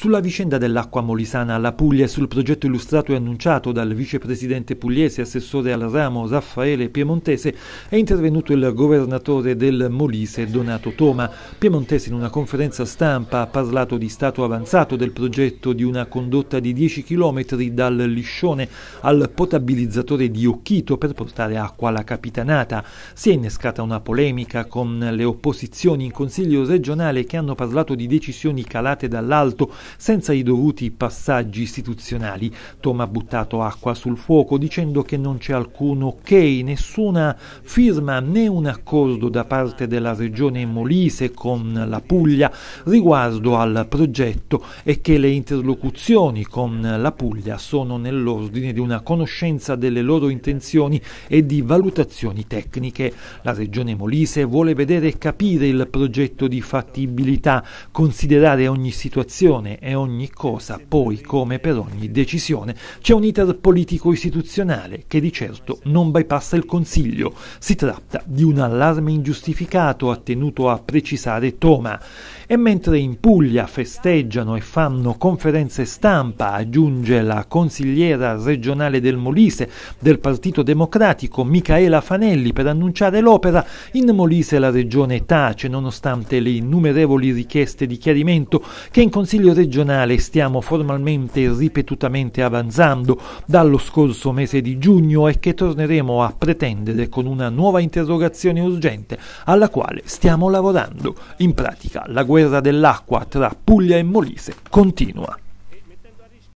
Sulla vicenda dell'acqua molisana alla Puglia e sul progetto illustrato e annunciato dal vicepresidente pugliese assessore al ramo Raffaele Piemontese è intervenuto il governatore del Molise Donato Toma. Piemontese in una conferenza stampa ha parlato di stato avanzato del progetto di una condotta di 10 km dal Liscione al potabilizzatore di Occhito per portare acqua alla capitanata. Si è innescata una polemica con le opposizioni in Consiglio regionale che hanno parlato di decisioni calate dall'alto senza i dovuti passaggi istituzionali. Tom ha buttato acqua sul fuoco dicendo che non c'è alcun ok, nessuna firma né un accordo da parte della regione Molise con la Puglia riguardo al progetto e che le interlocuzioni con la Puglia sono nell'ordine di una conoscenza delle loro intenzioni e di valutazioni tecniche. La regione Molise vuole vedere e capire il progetto di fattibilità, considerare ogni situazione come è ogni cosa, poi come per ogni decisione, c'è un iter politico-istituzionale che di certo non bypassa il Consiglio. Si tratta di un allarme ingiustificato, ha tenuto a precisare Toma. E mentre in Puglia festeggiano e fanno conferenze stampa, aggiunge la consigliera regionale del Molise del Partito Democratico Micaela Fanelli per annunciare l'opera, in Molise la regione tace nonostante le innumerevoli richieste di chiarimento che in Consiglio regionale regionale stiamo formalmente e ripetutamente avanzando dallo scorso mese di giugno e che torneremo a pretendere con una nuova interrogazione urgente alla quale stiamo lavorando. In pratica la guerra dell'acqua tra Puglia e Molise continua.